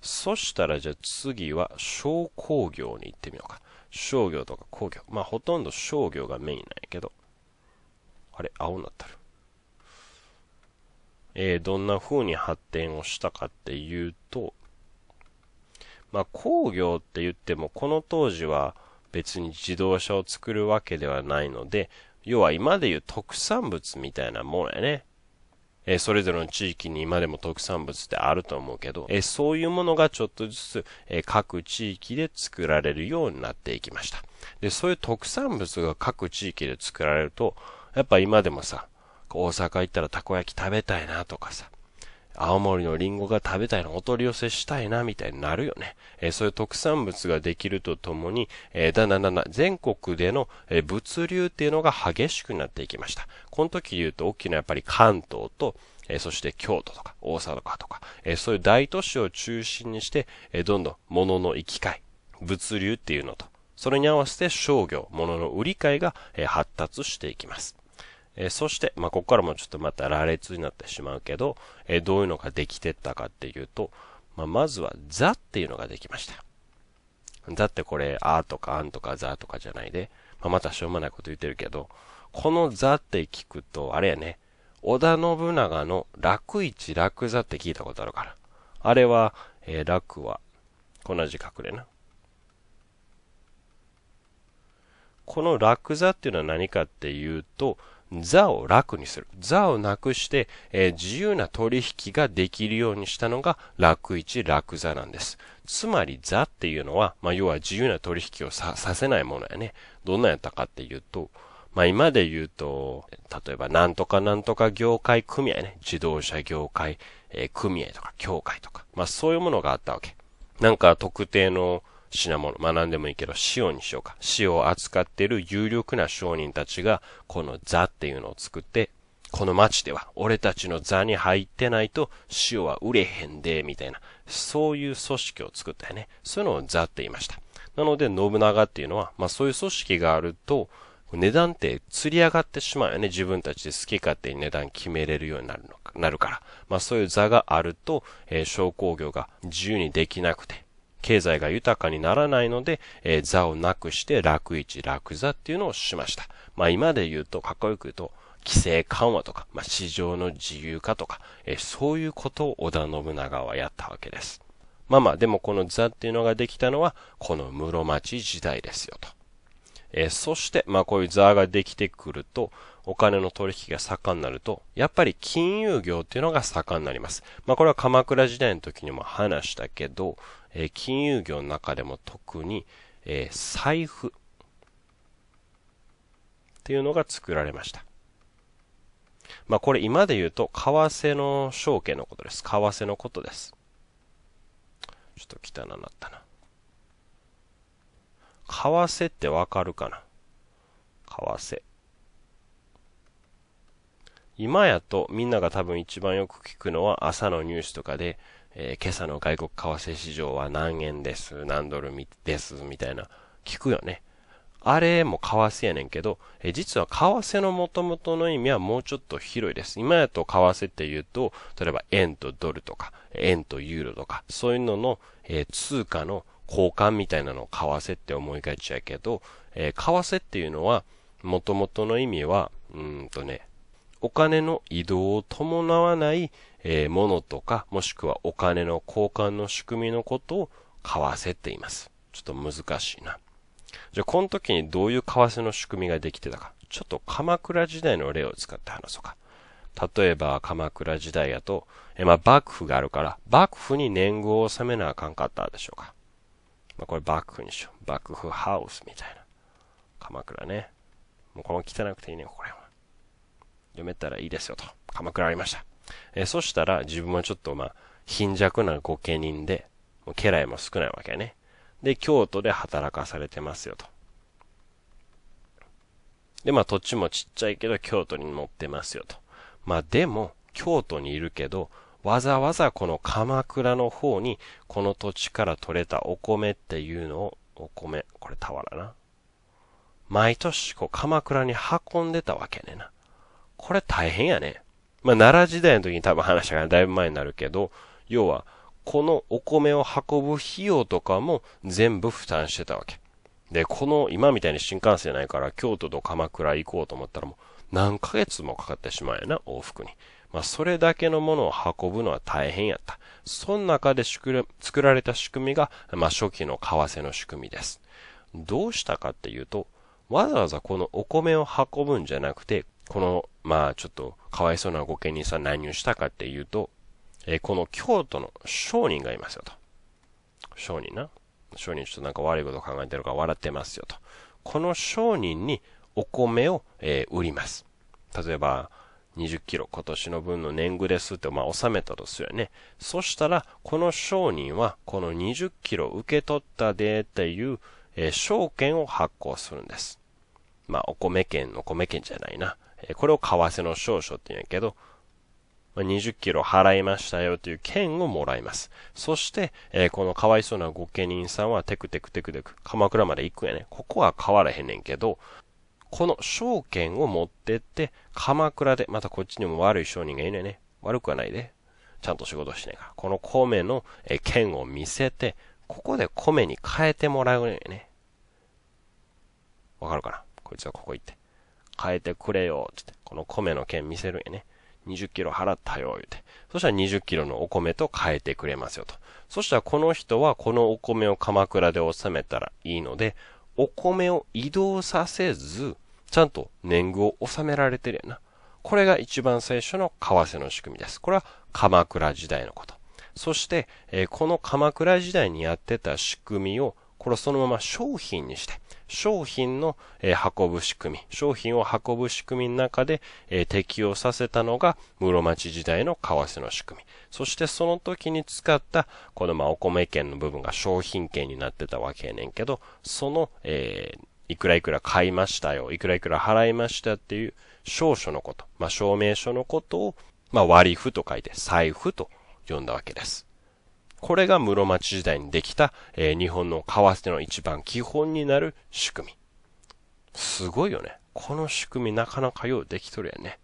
そしたらじゃあ次は商工業に行ってみようか。商業とか工業。まあほとんど商業がメインなんやけど。あれ、青になったる。えー、どんな風に発展をしたかっていうと、まあ工業って言ってもこの当時は別に自動車を作るわけではないので、要は今でいう特産物みたいなもんやね。えそれぞれの地域に今でも特産物ってあると思うけど、えそういうものがちょっとずつ、え各地域で作られるようになっていきました。で、そういう特産物が各地域で作られると、やっぱ今でもさ、大阪行ったらたこ焼き食べたいなとかさ、青森のリンゴが食べたいな、お取り寄せしたいな、みたいになるよね。えー、そういう特産物ができるとともに、えー、だんだんだんだん全国での、えー、物流っていうのが激しくなっていきました。この時言うと大きなやっぱり関東と、えそして京都とか大阪とか、えそういう大都市を中心にして、えどんどん物の行き交い、物流っていうのと、それに合わせて商業、物の売り買いが、え発達していきます。えそして、まあ、ここからもちょっとまた羅列になってしまうけど、えどういうのができてったかっていうと、まあ、まずはザっていうのができました。だってこれ、あとかあんとかザとかじゃないで、まあ、またしょうもないこと言ってるけど、このザって聞くと、あれやね、織田信長の楽市楽座って聞いたことあるから。あれは、えー、楽は、この字隠れな。この楽座っていうのは何かっていうと、座を楽にする。座をなくして、えー、自由な取引ができるようにしたのが楽一楽座なんです。つまり座っていうのは、まあ、要は自由な取引をさせないものやね。どんなやったかっていうと、まあ、今で言うと、例えばなんとかなんとか業界組合ね。自動車業界、えー、組合とか協会とか。まあ、そういうものがあったわけ。なんか特定の品物、まあ何でもいいけど、塩にしようか。塩を扱っている有力な商人たちが、この座っていうのを作って、この町では、俺たちの座に入ってないと、塩は売れへんで、みたいな、そういう組織を作ったよね。そういうのを座って言いました。なので、信長っていうのは、まあそういう組織があると、値段って釣り上がってしまうよね。自分たちで好き勝手に値段決めれるようになるのか、なるから。まあそういう座があると、えー、商工業が自由にできなくて、経済が豊かにならないので、えー、座をなくして楽市、楽座っていうのをしました。まあ今で言うと、かっこよく言うと、規制緩和とか、まあ市場の自由化とか、えー、そういうことを織田信長はやったわけです。まあまあ、でもこの座っていうのができたのは、この室町時代ですよと。えー、そして、まあこういう座ができてくると、お金の取引が盛んになると、やっぱり金融業っていうのが盛んになります。まあこれは鎌倉時代の時にも話したけど、え金融業の中でも特に、え財布っていうのが作られました。まあ、これ今で言うと、為替の証券のことです。為替のことです。ちょっと汚なったな。為替ってわかるかな為替。今やとみんなが多分一番よく聞くのは朝のニュースとかで、えー、今朝の外国為替市場は何円です、何ドルです、みたいな、聞くよね。あれも為替やねんけど、え実は為替の元々の意味はもうちょっと広いです。今やと為替って言うと、例えば円とドルとか、円とユーロとか、そういうのの、えー、通貨の交換みたいなのを為替って思いがちやけど、えー、為替っていうのは、元々の意味は、うんとね、お金の移動を伴わない、えー、物とか、もしくはお金の交換の仕組みのことを為替って言います。ちょっと難しいな。じゃあ、この時にどういう為替の仕組みができてたか。ちょっと鎌倉時代の例を使って話そうか。例えば、鎌倉時代やと、えまあ、幕府があるから、幕府に年貢を納めなあかんかったでしょうか。まあ、これ幕府にしよう。幕府ハウスみたいな。鎌倉ね。もうこの汚くていいね、これは。読めたらいいですよと。鎌倉ありました。えー、そしたら自分はちょっとまあ、貧弱な御家人で、もう家来も少ないわけね。で、京都で働かされてますよと。で、まあ土地もちっちゃいけど京都に乗ってますよと。まあでも、京都にいるけど、わざわざこの鎌倉の方に、この土地から取れたお米っていうのを、お米、これ俵な。毎年、こう、鎌倉に運んでたわけねな。これ大変やね。まあ、奈良時代の時に多分話したからだいぶ前になるけど、要は、このお米を運ぶ費用とかも全部負担してたわけ。で、この、今みたいに新幹線ないから、京都と鎌倉行こうと思ったらもう、何ヶ月もかかってしまうやな、往復に。まあ、それだけのものを運ぶのは大変やった。その中で作られた仕組みが、まあ、初期の為替の仕組みです。どうしたかっていうと、わざわざこのお米を運ぶんじゃなくて、この、まあちょっと、かわいそうな御家人さん何をしたかっていうと、えー、この京都の商人がいますよと。商人な。商人ちょっとなんか悪いこと考えてるから笑ってますよと。この商人にお米を、えー、売ります。例えば、20キロ今年の分の年貢ですって、まあ、納めたとするよね。そしたら、この商人は、この20キロ受け取ったでっていう、えー、証券を発行するんです。まあ、お米券の米券じゃないな。えこれを為替の証書って言うんやけど、20キロ払いましたよという券をもらいます。そして、えー、このかわいそうな御家人さんはテクテクテクテク、鎌倉まで行くんやね。ここは変わらへんねんけど、この証券を持ってって、鎌倉で、またこっちにも悪い商人がいるよね。悪くはないで。ちゃんと仕事しないから。この米の、えー、券を見せて、ここで米に変えてもらうんやね。わかるかなこいつはここ行って。変えてくれよ、つって。この米の件見せるんやね。20キロ払ったよ、言うて。そしたら20キロのお米と変えてくれますよと。そしたらこの人はこのお米を鎌倉で収めたらいいので、お米を移動させず、ちゃんと年貢を納められてるやな。これが一番最初の為替の仕組みです。これは鎌倉時代のこと。そして、えー、この鎌倉時代にやってた仕組みを、これをそのまま商品にして、商品の、え運ぶ仕組み、商品を運ぶ仕組みの中で、え適用させたのが室町時代の為替の仕組み。そしてその時に使った、このまあお米券の部分が商品券になってたわけやねんけど、その、えー、いくらいくら買いましたよ、いくらいくら払いましたっていう証書のこと、まあ、証明書のことを、まあ、割符と書いて財布と呼んだわけです。これが室町時代にできた、えー、日本の為替の一番基本になる仕組み。すごいよね。この仕組みなかなかようできとるやんね。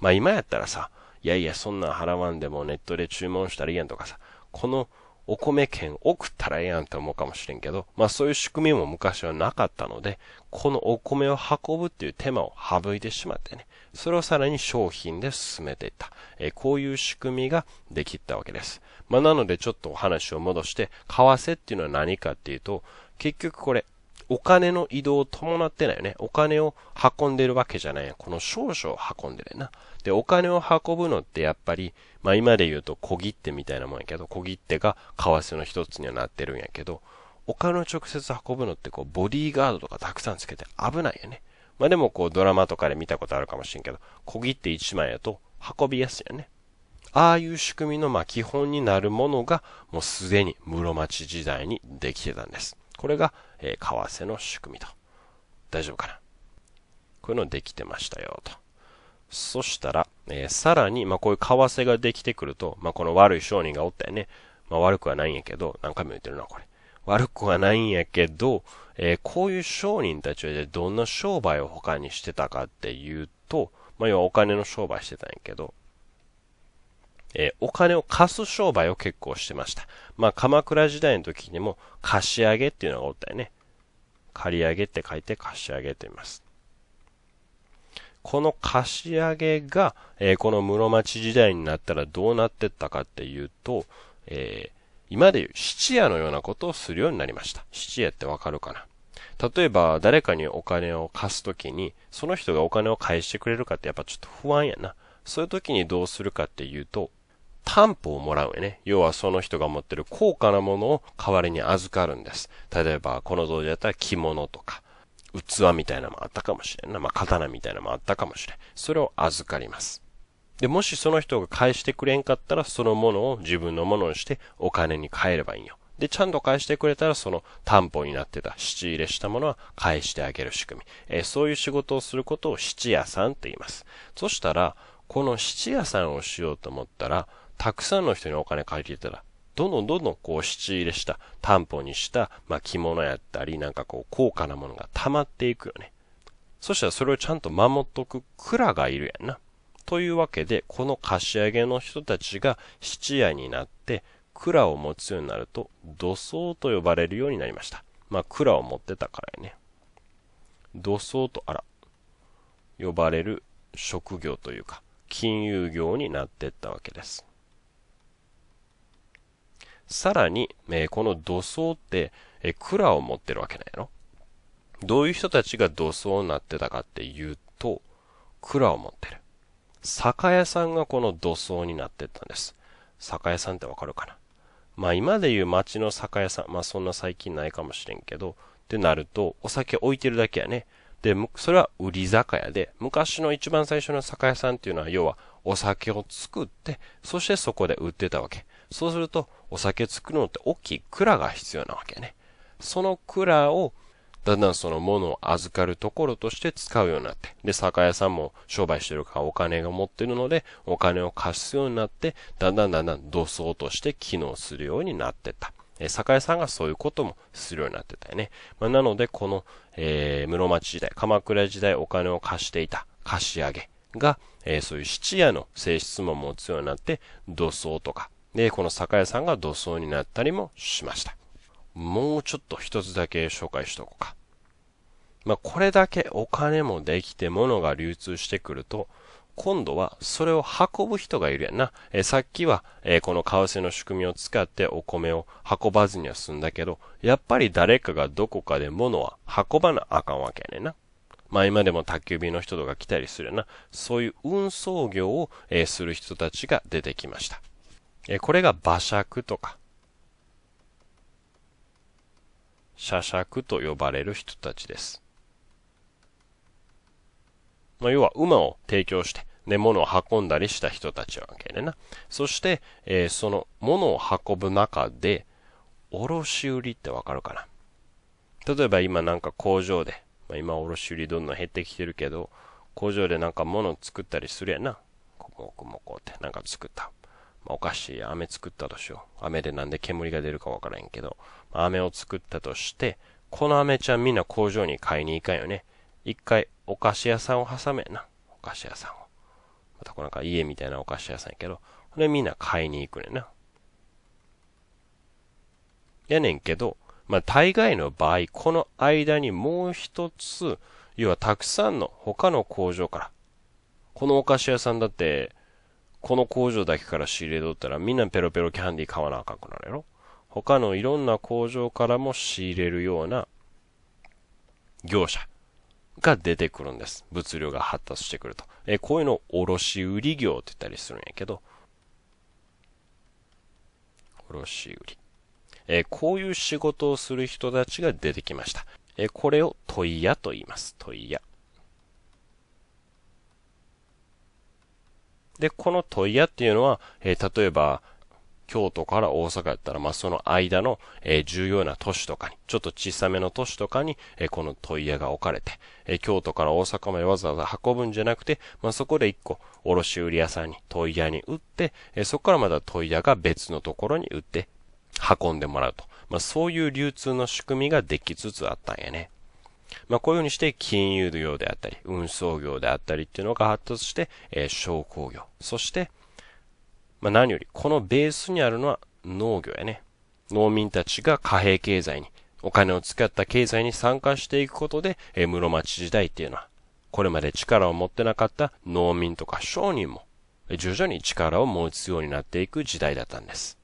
まあ今やったらさ、いやいやそんなん払わんでもネットで注文したらいいやんとかさ、このお米券送ったらええやんって思うかもしれんけど、まあそういう仕組みも昔はなかったので、このお米を運ぶっていう手間を省いてしまってね、それをさらに商品で進めていった。えー、こういう仕組みができたわけです。まあなのでちょっとお話を戻して、為替っていうのは何かっていうと、結局これ、お金の移動を伴ってないよね。お金を運んでるわけじゃない。この少々運んでるな。で、お金を運ぶのってやっぱり、まあ今で言うと小切手みたいなもんやけど、小切手が為替の一つにはなってるんやけど、お金を直接運ぶのってこう、ボディーガードとかたくさんつけて危ないよね。まあでもこう、ドラマとかで見たことあるかもしれんけど、小切手1枚やと運びやすいよね。ああいう仕組みのまあ基本になるものが、もうすでに室町時代にできてたんです。これが、えー、為替の仕組みと。大丈夫かなこういうのできてましたよ、と。そしたら、えー、さらに、まあ、こういう為替ができてくると、まあ、この悪い商人がおったよね。まあ、悪くはないんやけど、何回も言ってるな、これ。悪くはないんやけど、えー、こういう商人たちはどんな商売を他にしてたかっていうと、まあ、要はお金の商売してたんやけど、えー、お金を貸す商売を結構してました。まあ、鎌倉時代の時にも、貸し上げっていうのがおったよね。借り上げって書いて貸し上げと言います。この貸し上げが、えー、この室町時代になったらどうなってったかっていうと、えー、今でいう質屋のようなことをするようになりました。質屋ってわかるかな例えば、誰かにお金を貸すときに、その人がお金を返してくれるかってやっぱちょっと不安やな。そういう時にどうするかっていうと、担保をもらうよね。要はその人が持ってる高価なものを代わりに預かるんです。例えば、この道場だったら着物とか、器みたいなのもあったかもしれんな。まあ、刀みたいなのもあったかもしれん。それを預かります。で、もしその人が返してくれんかったら、そのものを自分のものにしてお金に換えればいいんよ。で、ちゃんと返してくれたら、その担保になってた、質入れしたものは返してあげる仕組み。えー、そういう仕事をすることを質屋さんって言います。そしたら、この質屋さんをしようと思ったら、たくさんの人にお金借りてたら、どんどんどんどんこう、質入れした、担保にした、まあ、着物やったり、なんかこう、高価なものが溜まっていくよね。そしたらそれをちゃんと守っとく蔵がいるやんな。というわけで、この貸し上げの人たちが質屋になって、蔵を持つようになると、土葬と呼ばれるようになりました。まあ、蔵を持ってたからやね。土葬と、あら、呼ばれる職業というか、金融業になってったわけです。さらに、えー、この土葬って、えー、蔵を持ってるわけなんやろ。どういう人たちが土葬になってたかっていうと、蔵を持ってる。酒屋さんがこの土葬になってったんです。酒屋さんってわかるかなまあ今でいう街の酒屋さん、まあそんな最近ないかもしれんけど、ってなると、お酒置いてるだけやね。で、それは売り酒屋で、昔の一番最初の酒屋さんっていうのは、要はお酒を作って、そしてそこで売ってたわけ。そうすると、お酒作るのって大きい蔵が必要なわけね。その蔵を、だんだんそのものを預かるところとして使うようになって、で、酒屋さんも商売してるからお金が持ってるので、お金を貸すようになって、だんだんだんだん土葬として機能するようになってった。え酒屋さんがそういうこともするようになってたよね。まあ、なので、この、えー、室町時代、鎌倉時代お金を貸していた貸し上げが、えー、そういう質屋の性質も持つようになって、土葬とかで、この酒屋さんが土葬になったりもしました。もうちょっと一つだけ紹介しとこうか。まあ、これだけお金もできて物が流通してくると、今度はそれを運ぶ人がいるやんな。えさっきは、えこの為替の仕組みを使ってお米を運ばずには済んだけど、やっぱり誰かがどこかで物は運ばなあかんわけやねんな。まあ今でも宅急便の人とか来たりするやな。そういう運送業を、えする人たちが出てきました。えこれが馬借とか、社借と呼ばれる人たちです。まあ、要は馬を提供して、で、物を運んだりした人たちなわけねな。そして、えー、その物を運ぶ中で、卸売ってわかるかな例えば今なんか工場で、まあ、今卸売どんどん減ってきてるけど、工場でなんか物を作ったりするやな。こもこもこってなんか作った。まあ、お菓子、飴作ったとしよう。飴でなんで煙が出るかわからへんけど、まあ、飴を作ったとして、この飴ちゃんみんな工場に買いに行かんよね。一回、お菓子屋さんを挟めな。お菓子屋さんを。またこうなんか家みたいなお菓子屋さんやけど、これみんな買いに行くねんな。やねんけど、まあ、大概の場合、この間にもう一つ、要はたくさんの他の工場から、このお菓子屋さんだって、この工場だけから仕入れとったらみんなペロペロキャンディー買わなあかんくなるやろ他のいろんな工場からも仕入れるような業者が出てくるんです。物流が発達してくると。えこういうのを卸売業って言ったりするんやけど、卸売。えこういう仕事をする人たちが出てきました。えこれを問屋と言います。問屋。で、この問屋っていうのは、えー、例えば、京都から大阪やったら、まあ、その間の、えー、重要な都市とかに、ちょっと小さめの都市とかに、えー、この問屋が置かれて、えー、京都から大阪までわざわざ運ぶんじゃなくて、まあ、そこで一個、卸売屋さんに問屋に売って、えそこからまた問屋が別のところに売って、運んでもらうと。まあ、そういう流通の仕組みができつつあったんやね。まあ、こういうふうにして金融業であったり、運送業であったりっていうのが発達して、えー、商工業。そして、まあ、何より、このベースにあるのは農業やね。農民たちが貨幣経済に、お金を使った経済に参加していくことで、えー、室町時代っていうのは、これまで力を持ってなかった農民とか商人も、徐々に力を持つようになっていく時代だったんです。